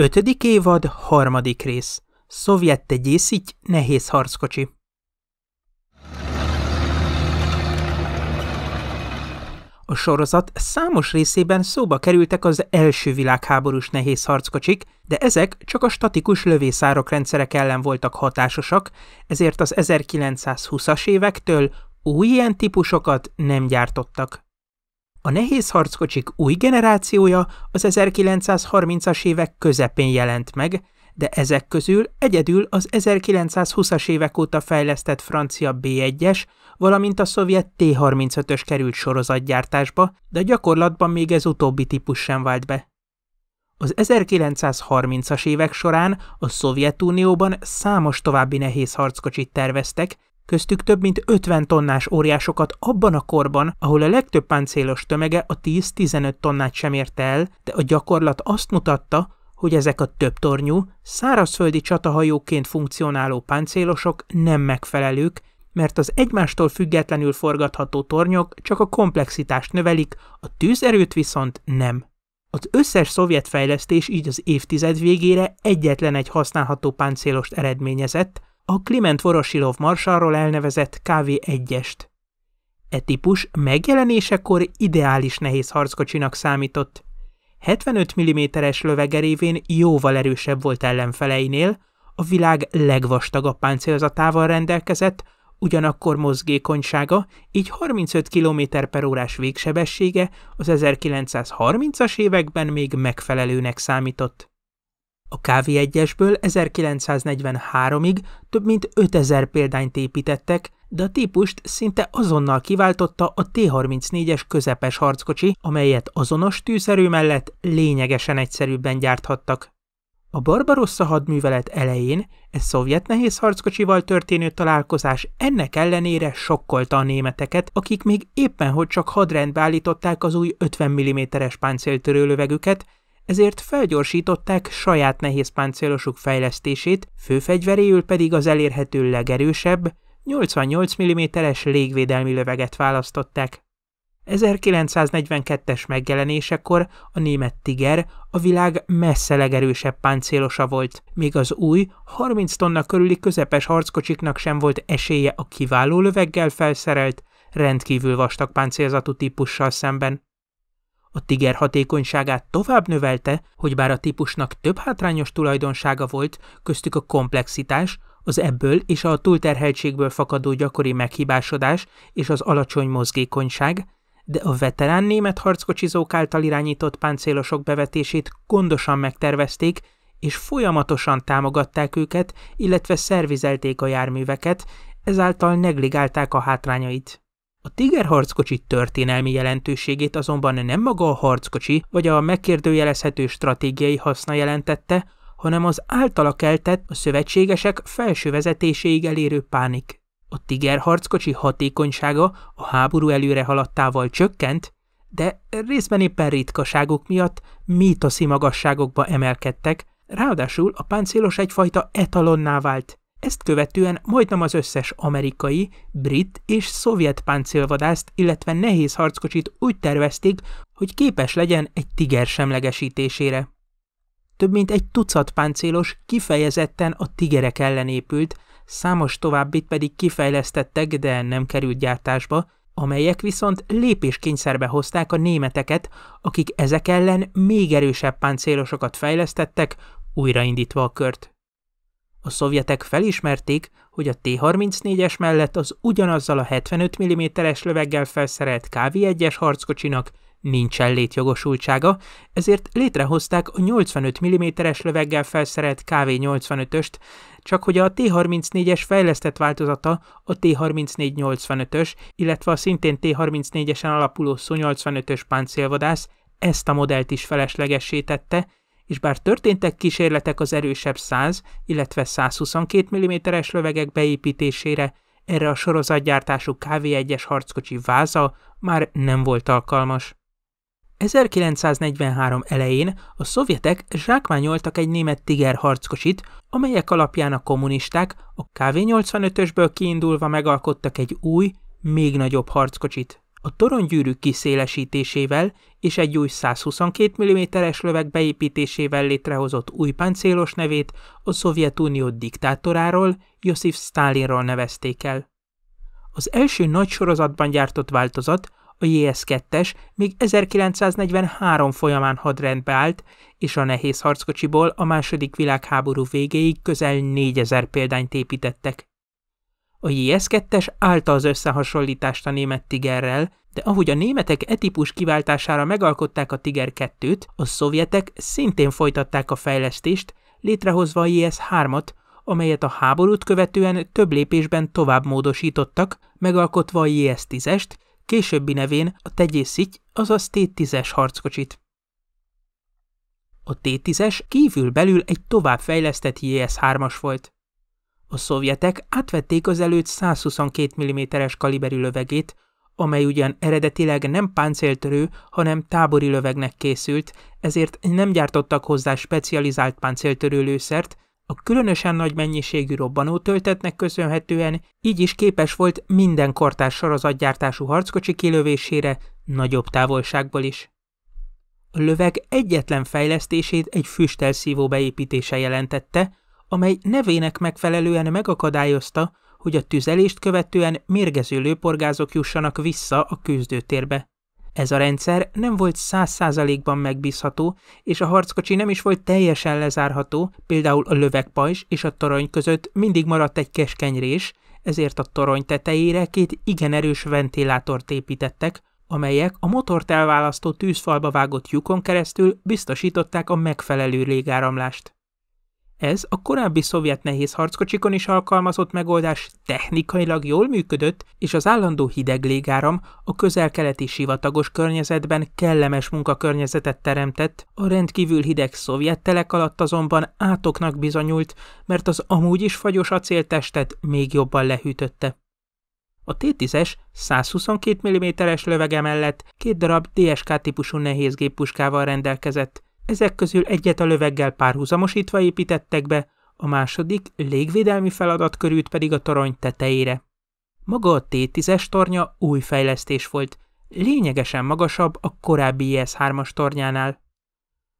Ötödik évad, harmadik rész. Szovjet tegyészígy, nehéz harckocsi. A sorozat számos részében szóba kerültek az első világháborús nehéz harckocsik, de ezek csak a statikus lövészárok rendszerek ellen voltak hatásosak, ezért az 1920-as évektől új ilyen típusokat nem gyártottak. A nehéz harckocsik új generációja az 1930-as évek közepén jelent meg, de ezek közül egyedül az 1920-as évek óta fejlesztett francia B1-es, valamint a szovjet T-35-ös került sorozatgyártásba, de gyakorlatban még ez utóbbi típus sem vált be. Az 1930-as évek során a Szovjetunióban számos további nehéz harckocsit terveztek, köztük több mint 50 tonnás óriásokat abban a korban, ahol a legtöbb páncélos tömege a 10-15 tonnát sem érte el, de a gyakorlat azt mutatta, hogy ezek a többtornyú, szárazföldi csatahajóként funkcionáló páncélosok nem megfelelők, mert az egymástól függetlenül forgatható tornyok csak a komplexitást növelik, a tűzerőt viszont nem. Az összes szovjet fejlesztés így az évtized végére egyetlen egy használható páncélost eredményezett, a Kliment Vorosilov marsalról elnevezett KV-1-est. E típus megjelenésekor ideális nehéz harckocsinak számított. 75 mm-es lövegerévén jóval erősebb volt ellenfeleinél, a világ legvastagabb páncélzatával rendelkezett, ugyanakkor mozgékonysága, így 35 km per órás végsebessége az 1930-as években még megfelelőnek számított. A KV1-esből 1943-ig több mint 5000 példányt építettek, de a típust szinte azonnal kiváltotta a T-34-es közepes harckocsi, amelyet azonos tűszerű mellett lényegesen egyszerűbben gyárthattak. A Barbarossa hadművelet elején egy szovjet nehéz harckocsival történő találkozás ennek ellenére sokkolta a németeket, akik még éppen hogy csak hadrendbe állították az új 50 mm-es páncéltörő lövegüket, ezért felgyorsították saját nehéz páncélosuk fejlesztését, főfegyveréül pedig az elérhető legerősebb, 88 mm-es légvédelmi löveget választották. 1942-es megjelenésekor a német Tiger a világ messze legerősebb páncélosa volt, még az új, 30 tonna körüli közepes harckocsiknak sem volt esélye a kiváló löveggel felszerelt, rendkívül vastag páncélzatú típussal szemben. A tiger hatékonyságát tovább növelte, hogy bár a típusnak több hátrányos tulajdonsága volt, köztük a komplexitás, az ebből és a túlterheltségből fakadó gyakori meghibásodás és az alacsony mozgékonyság, de a veterán német harckocsizók által irányított páncélosok bevetését gondosan megtervezték, és folyamatosan támogatták őket, illetve szervizelték a járműveket, ezáltal negligálták a hátrányait. A Tiger harckocsi történelmi jelentőségét azonban nem maga a harckocsi vagy a megkérdőjelezhető stratégiai haszna jelentette, hanem az általa keltett a szövetségesek felső vezetéséig elérő pánik. A Tiger harckocsi hatékonysága a háború előre haladtával csökkent, de részben éppen ritkaságuk miatt mítoszi magasságokba emelkedtek, ráadásul a páncélos egyfajta etalonná vált. Ezt követően majdnem az összes amerikai, brit és szovjet páncélvadászt, illetve nehéz harckocsit úgy tervezték, hogy képes legyen egy tiger semlegesítésére. Több mint egy tucat páncélos kifejezetten a tigerek ellen épült, számos továbbit pedig kifejlesztettek, de nem került gyártásba, amelyek viszont lépéskényszerbe hozták a németeket, akik ezek ellen még erősebb páncélosokat fejlesztettek, újraindítva a kört. A szovjetek felismerték, hogy a T-34-es mellett az ugyanazzal a 75 mm-es löveggel felszerelt KV-1-es harckocsinak nincsen létjogosultsága, ezért létrehozták a 85 mm-es löveggel felszerelt KV-85-öst, csak hogy a T-34-es fejlesztett változata a T-34-85-ös, illetve a szintén T-34-esen alapuló Su-85-ös páncélvadász ezt a modellt is feleslegessé tette, és bár történtek kísérletek az erősebb 100, illetve 122 mm-es lövegek beépítésére, erre a sorozatgyártású KV1-es harckocsi váza már nem volt alkalmas. 1943 elején a szovjetek zsákmányoltak egy német Tiger harckocsit, amelyek alapján a kommunisták a KV-85-ösből kiindulva megalkottak egy új, még nagyobb harckocsit. A toronygyűrű kiszélesítésével és egy új 122 mm-es löveg beépítésével létrehozott új páncélos nevét a Szovjetunió diktátoráról, Josif Stalinról nevezték el. Az első nagy sorozatban gyártott változat, a JS-2-es még 1943 folyamán hadrendbe állt, és a nehéz harckocsiból a második világháború végéig közel 4000 példányt építettek. A JS2-es állta az összehasonlítást a német Tigerrel, de ahogy a németek etipus kiváltására megalkották a Tiger 2-t, a szovjetek szintén folytatták a fejlesztést, létrehozva a JS3-at, amelyet a háborút követően több lépésben tovább módosítottak, megalkotva a JS10-est, későbbi nevén a tegyészit, azaz T10-es harckocsit. A T10-es kívül belül egy továbbfejlesztett JS3-as volt. A szovjetek átvették az előtt 122 mm-es kaliberű lövegét, amely ugyan eredetileg nem páncéltörő, hanem tábori lövegnek készült, ezért nem gyártottak hozzá specializált páncéltörő lőszert, a különösen nagy mennyiségű robbanó töltetnek köszönhetően így is képes volt minden kortás sorozatgyártású harckocsi kilövésére, nagyobb távolságból is. A löveg egyetlen fejlesztését egy füstelszívó beépítése jelentette, amely nevének megfelelően megakadályozta, hogy a tüzelést követően mérgező lőporgázok jussanak vissza a küzdőtérbe. Ez a rendszer nem volt száz százalékban megbízható, és a harckocsi nem is volt teljesen lezárható, például a lövegpajzs és a torony között mindig maradt egy keskeny rés, ezért a torony tetejére két igen erős ventilátort építettek, amelyek a motort elválasztó tűzfalba vágott lyukon keresztül biztosították a megfelelő légáramlást. Ez a korábbi szovjet nehéz harckocsikon is alkalmazott megoldás technikailag jól működött, és az állandó hideg légáram a közel-keleti sivatagos környezetben kellemes munkakörnyezetet teremtett, a rendkívül hideg szovjet telek alatt azonban átoknak bizonyult, mert az amúgy is fagyos acéltestet még jobban lehűtötte. A T-10-es 122 mm-es lövege mellett két darab DSK típusú nehézgéppuskával rendelkezett, ezek közül egyet a löveggel párhuzamosítva építettek be, a második légvédelmi feladat körült pedig a torony tetejére. Maga a T-10-es tornya új fejlesztés volt, lényegesen magasabb a korábbi IS-3-as tornyánál.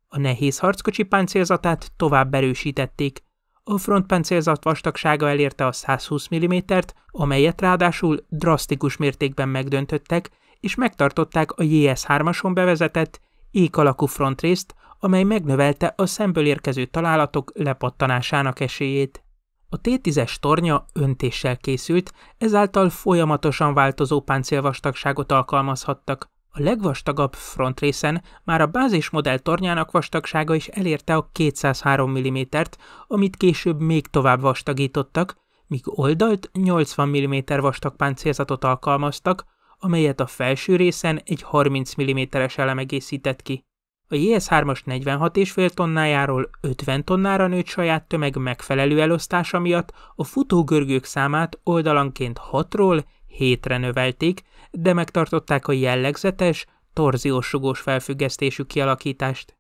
A nehéz harckocsi páncélzatát tovább erősítették. A frontpáncélzat vastagsága elérte a 120 mm-t, amelyet ráadásul drasztikus mértékben megdöntöttek, és megtartották a JS3-ason bevezetett ék alakú frontrészt, amely megnövelte a szemből érkező találatok lepattanásának esélyét. A T-10-es tornya öntéssel készült, ezáltal folyamatosan változó páncélvastagságot alkalmazhattak. A legvastagabb frontrészen már a bázismodell tornyának vastagsága is elérte a 203 mm-t, amit később még tovább vastagítottak, míg oldalt 80 mm vastag páncélzatot alkalmaztak, amelyet a felső részen egy 30 mm-es elem egészített ki. A JS3-as 46,5 tonnájáról 50 tonnára nőtt saját tömeg megfelelő elosztása miatt a futógörgők számát oldalanként 6-ról 7-re növelték, de megtartották a jellegzetes, torziósugós felfüggesztésű kialakítást.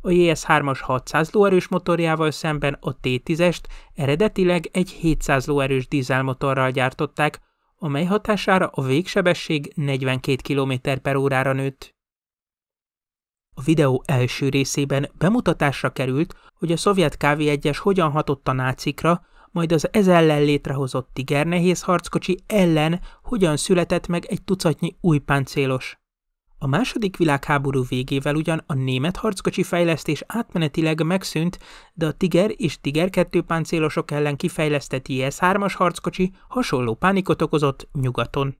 A JS3-as 600 lóerős motorjával szemben a T10-est eredetileg egy 700 lóerős dízelmotorral gyártották, amely hatására a végsebesség 42 km per órára nőtt. A videó első részében bemutatásra került, hogy a szovjet KV-1-es hogyan hatott a nácikra, majd az ez ellen létrehozott Tiger nehéz harckocsi ellen hogyan született meg egy tucatnyi új páncélos. A második világháború végével ugyan a német harckocsi fejlesztés átmenetileg megszűnt, de a Tiger és Tiger 2 páncélosok ellen kifejlesztett IS-3-as harckocsi hasonló pánikot okozott nyugaton.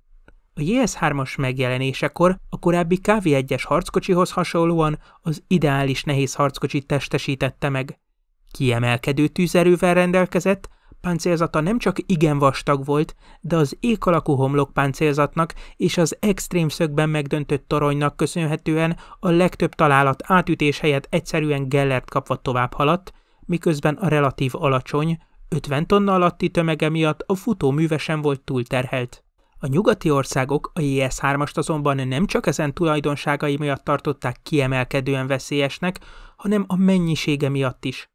A JS3-as megjelenésekor a korábbi KV1-es harckocsihoz hasonlóan az ideális nehéz harckocsit testesítette meg. Kiemelkedő tűzerővel rendelkezett, páncélzata nem csak igen vastag volt, de az ék alakú homlok páncélzatnak és az extrém szögben megdöntött toronynak köszönhetően a legtöbb találat átütés helyett egyszerűen gellert kapva tovább haladt, miközben a relatív alacsony, 50 tonna alatti tömege miatt a futó művesen volt túlterhelt. A nyugati országok a JS3-ast azonban nem csak ezen tulajdonságai miatt tartották kiemelkedően veszélyesnek, hanem a mennyisége miatt is.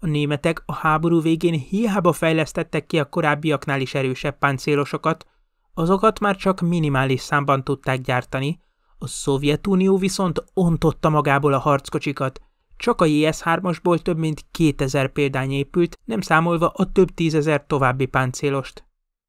A németek a háború végén hiába fejlesztettek ki a korábbiaknál is erősebb páncélosokat, azokat már csak minimális számban tudták gyártani, a Szovjetunió viszont ontotta magából a harckocsikat. Csak a JS3-asból több mint 2000 példány épült, nem számolva a több tízezer további páncélost.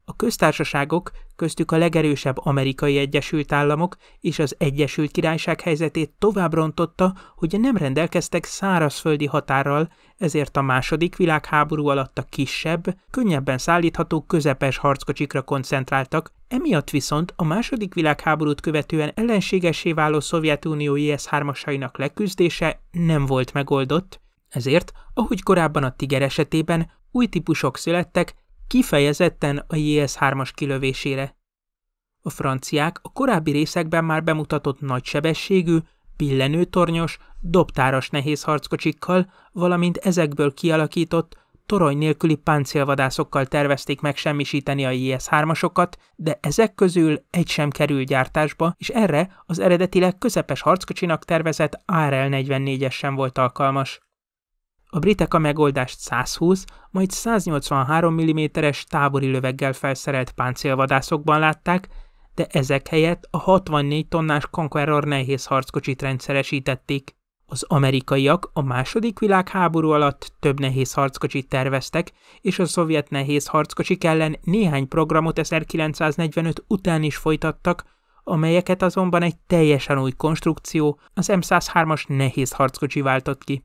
A köztársaságok, köztük a legerősebb amerikai Egyesült Államok és az Egyesült Királyság helyzetét tovább rontotta, hogy nem rendelkeztek szárazföldi határral, ezért a második világháború alatt a kisebb, könnyebben szállítható közepes harckocsikra koncentráltak, emiatt viszont a második világháborút követően ellenségesé váló Szovjetunió IS-3-asainak leküzdése nem volt megoldott, ezért, ahogy korábban a Tiger esetében, új típusok születtek, kifejezetten a JS3-as kilövésére. A franciák a korábbi részekben már bemutatott nagysebességű, billenőtornyos, dobtáros nehéz harckocsikkal, valamint ezekből kialakított, torony nélküli páncélvadászokkal tervezték megsemmisíteni a J.S. 3 asokat de ezek közül egy sem kerül gyártásba, és erre az eredetileg közepes harckocsinak tervezett ARL-44-es sem volt alkalmas. A britek a megoldást 120, majd 183 mm-es tábori löveggel felszerelt páncélvadászokban látták, de ezek helyett a 64 tonnás Conqueror nehéz harckocsit rendszeresítették. Az amerikaiak a második világháború alatt több nehéz harckocsit terveztek, és a szovjet nehéz harckocsik ellen néhány programot 1945 után is folytattak, amelyeket azonban egy teljesen új konstrukció, az M103-as nehéz harckocsi váltott ki.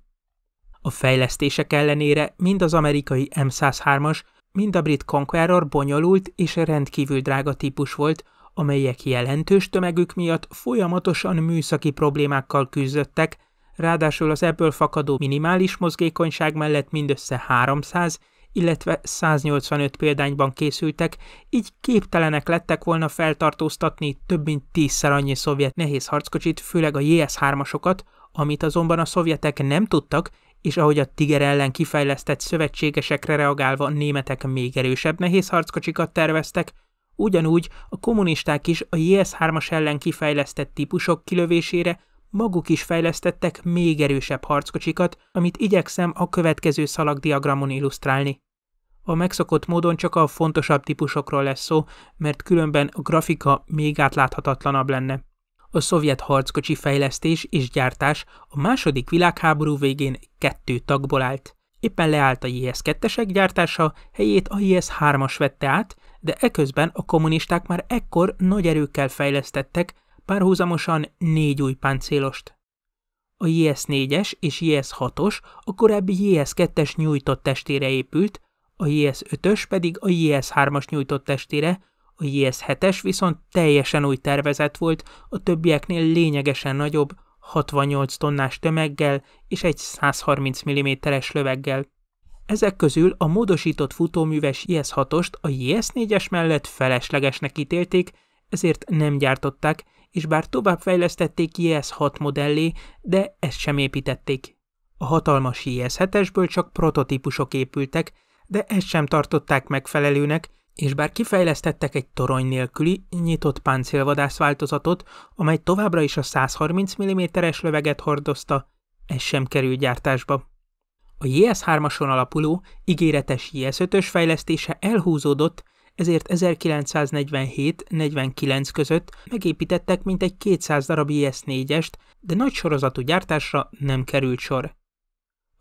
A fejlesztések ellenére mind az amerikai M103-as, mind a brit Conqueror bonyolult és rendkívül drága típus volt, amelyek jelentős tömegük miatt folyamatosan műszaki problémákkal küzdöttek, ráadásul az ebből fakadó minimális mozgékonyság mellett mindössze 300, illetve 185 példányban készültek, így képtelenek lettek volna feltartóztatni több mint tízszer annyi szovjet nehéz harckocsit, főleg a JS-3-asokat, amit azonban a szovjetek nem tudtak, és ahogy a Tiger ellen kifejlesztett szövetségesekre reagálva németek még erősebb nehéz harckocsikat terveztek, ugyanúgy a kommunisták is a JS-3-as ellen kifejlesztett típusok kilövésére maguk is fejlesztettek még erősebb harckocsikat, amit igyekszem a következő szalagdiagramon illusztrálni. A megszokott módon csak a fontosabb típusokról lesz szó, mert különben a grafika még átláthatatlanabb lenne a szovjet harckocsi fejlesztés és gyártás a II. világháború végén kettő tagból állt. Éppen leállt a JS-2-esek gyártása, helyét a JS-3-as vette át, de eközben a kommunisták már ekkor nagy erőkkel fejlesztettek párhuzamosan négy új páncélost. A JS-4-es és JS-6-os a korábbi JS-2-es nyújtott testére épült, a JS-5-ös pedig a JS-3-as nyújtott testére, a JS7-es viszont teljesen új tervezet volt, a többieknél lényegesen nagyobb, 68 tonnás tömeggel és egy 130 mm-es löveggel. Ezek közül a módosított futóműves JS6-ost a JS4-es mellett feleslegesnek ítélték, ezért nem gyártották, és bár továbbfejlesztették JS6 modellé, de ezt sem építették. A hatalmas JS7-esből csak prototípusok épültek, de ezt sem tartották megfelelőnek, és bár kifejlesztettek egy torony nélküli, nyitott páncélvadász változatot, amely továbbra is a 130 mm-es löveget hordozta, ez sem került gyártásba. A JS3-ason alapuló, ígéretes JS5-ös fejlesztése elhúzódott, ezért 1947-49 között megépítettek mintegy 200 darab JS4-est, de nagy sorozatú gyártásra nem került sor.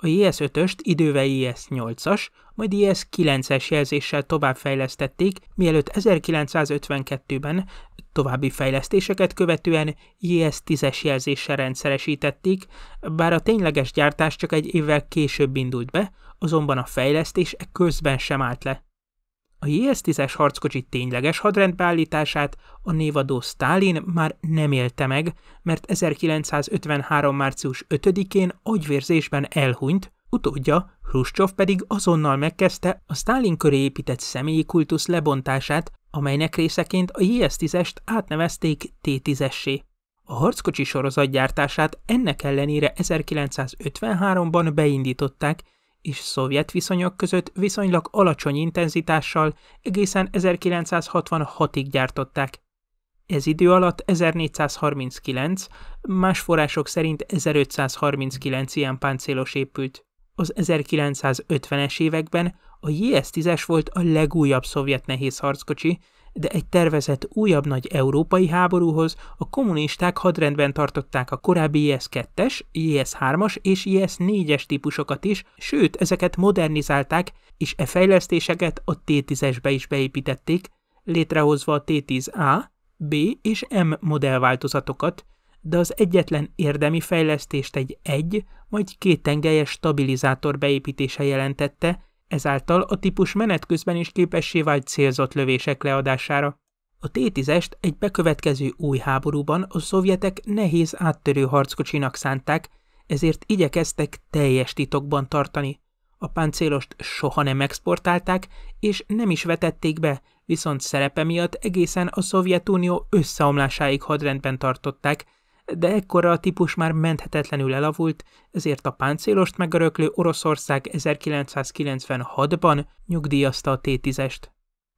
A js 5 öst idővel js 8 as majd js 9 es jelzéssel továbbfejlesztették, mielőtt 1952-ben további fejlesztéseket követően js 10 es jelzéssel rendszeresítették, bár a tényleges gyártás csak egy évvel később indult be, azonban a fejlesztés e közben sem állt le. A JS-10-es harckocsi tényleges hadrendbeállítását a névadó Stalin már nem élte meg, mert 1953. március 5-én agyvérzésben elhunyt, utódja Hruscsov pedig azonnal megkezdte a Stalin köré épített személyi kultusz lebontását, amelynek részeként a JS-10-est átnevezték T-10-essé. A harckocsi sorozat gyártását ennek ellenére 1953-ban beindították, és szovjet viszonyok között viszonylag alacsony intenzitással egészen 1966-ig gyártották. Ez idő alatt 1439, más források szerint 1539 ilyen páncélos épült. Az 1950-es években a JS-10-es volt a legújabb szovjet nehéz harckocsi, de egy tervezett újabb nagy európai háborúhoz a kommunisták hadrendben tartották a korábbi IS-2-es, IS-3-as és IS-4-es típusokat is, sőt, ezeket modernizálták, és e fejlesztéseket a T-10-esbe is beépítették, létrehozva a T-10A, B és M modellváltozatokat, de az egyetlen érdemi fejlesztést egy egy, majd két tengelyes stabilizátor beépítése jelentette, Ezáltal a típus menet közben is képessé vált célzott lövések leadására. A T-10-est egy bekövetkező új háborúban a szovjetek nehéz áttörő harckocsinak szánták, ezért igyekeztek teljes titokban tartani. A páncélost soha nem exportálták, és nem is vetették be, viszont szerepe miatt egészen a Szovjetunió összeomlásáig hadrendben tartották, de ekkora a típus már menthetetlenül elavult, ezért a páncélost megöröklő Oroszország 1996-ban nyugdíjazta a T-10-est.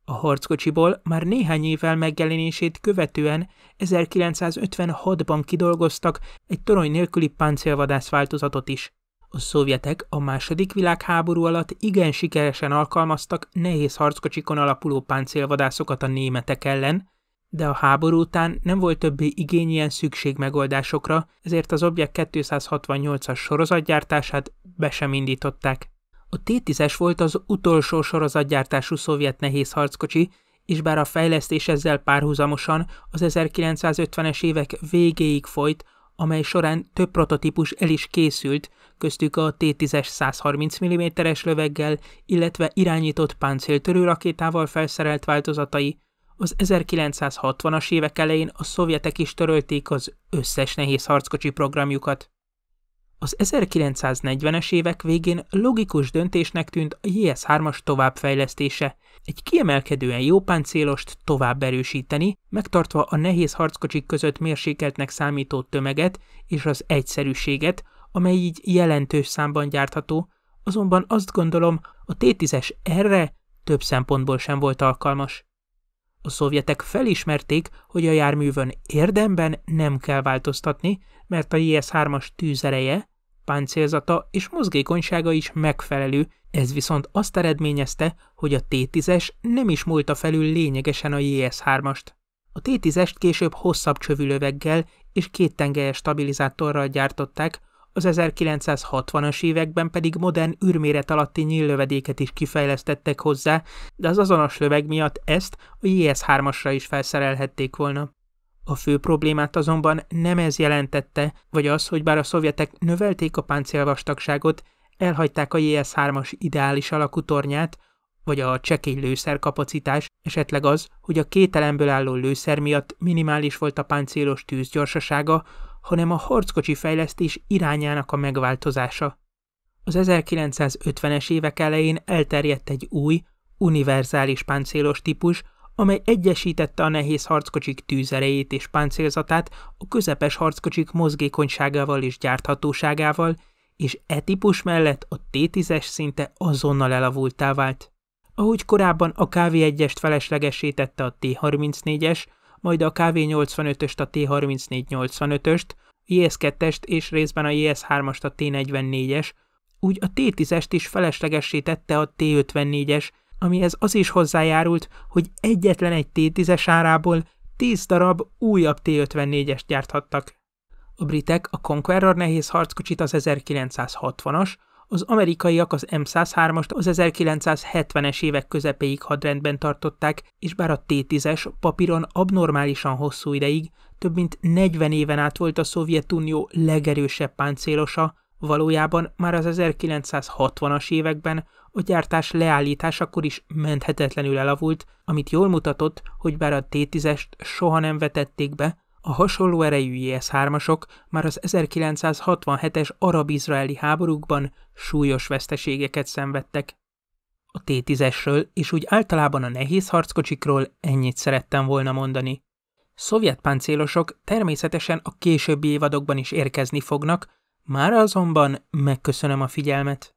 A harckocsiból már néhány évvel megjelenését követően 1956-ban kidolgoztak egy torony nélküli páncélvadász változatot is. A szovjetek a második világháború alatt igen sikeresen alkalmaztak nehéz harckocsikon alapuló páncélvadászokat a németek ellen, de a háború után nem volt többé igény ilyen szükségmegoldásokra, ezért az Objekt 268-as sorozatgyártását be sem indították. A T-10-es volt az utolsó sorozatgyártású szovjet nehéz harckocsi, és bár a fejlesztés ezzel párhuzamosan az 1950-es évek végéig folyt, amely során több prototípus el is készült, köztük a T-10-es 130 mm-es löveggel, illetve irányított páncéltörő rakétával felszerelt változatai, az 1960-as évek elején a szovjetek is törölték az összes nehéz harckocsi programjukat. Az 1940-es évek végén logikus döntésnek tűnt a JS-3-as továbbfejlesztése, egy kiemelkedően jó páncélost tovább erősíteni, megtartva a nehéz harckocsik között mérsékeltnek számító tömeget és az egyszerűséget, amely így jelentős számban gyártható, azonban azt gondolom, a T-10-es erre több szempontból sem volt alkalmas. A szovjetek felismerték, hogy a járművön érdemben nem kell változtatni, mert a JS-3-as tűzereje, páncélzata és mozgékonysága is megfelelő, ez viszont azt eredményezte, hogy a T-10-es nem is múlta felül lényegesen a JS-3-ast. A T-10-est később hosszabb csövülöveggel és kéttengelyes stabilizátorral gyártották, az 1960-as években pedig modern űrméret alatti nyíllövedéket is kifejlesztettek hozzá, de az azonos löveg miatt ezt a JS3-asra is felszerelhették volna. A fő problémát azonban nem ez jelentette, vagy az, hogy bár a szovjetek növelték a páncélvastagságot, elhagyták a JS3-as ideális alakú tornyát, vagy a csekély lőszer kapacitás, esetleg az, hogy a két elemből álló lőszer miatt minimális volt a páncélos tűzgyorsasága, hanem a harckocsi fejlesztés irányának a megváltozása. Az 1950-es évek elején elterjedt egy új, univerzális páncélos típus, amely egyesítette a nehéz harckocsik tűzerejét és páncélzatát a közepes harckocsik mozgékonyságával és gyárthatóságával, és e típus mellett a T10-es szinte azonnal elavultá vált. Ahogy korábban a KV-1-est feleslegesítette a T34-es, majd a KV85-öst, a t 85 öst IS-2-est és részben a IS-3-ast, a T44-es, úgy a T10-est is feleslegessé tette a T54-es, amihez az is hozzájárult, hogy egyetlen egy T10-es árából 10 darab újabb T54-est gyárthattak. A britek a Conqueror nehéz harckocsit az 1960-as, az amerikaiak az M103-ast az 1970-es évek közepéig hadrendben tartották, és bár a T-10-es papíron abnormálisan hosszú ideig, több mint 40 éven át volt a Szovjetunió legerősebb páncélosa, valójában már az 1960-as években a gyártás leállításakor is menthetetlenül elavult, amit jól mutatott, hogy bár a T-10-est soha nem vetették be, a hasonló erejű IS-3-asok már az 1967-es arab-izraeli háborúkban súlyos veszteségeket szenvedtek. A T-10-esről és úgy általában a nehéz harckocsikról ennyit szerettem volna mondani. Szovjet páncélosok természetesen a későbbi évadokban is érkezni fognak, már azonban megköszönöm a figyelmet.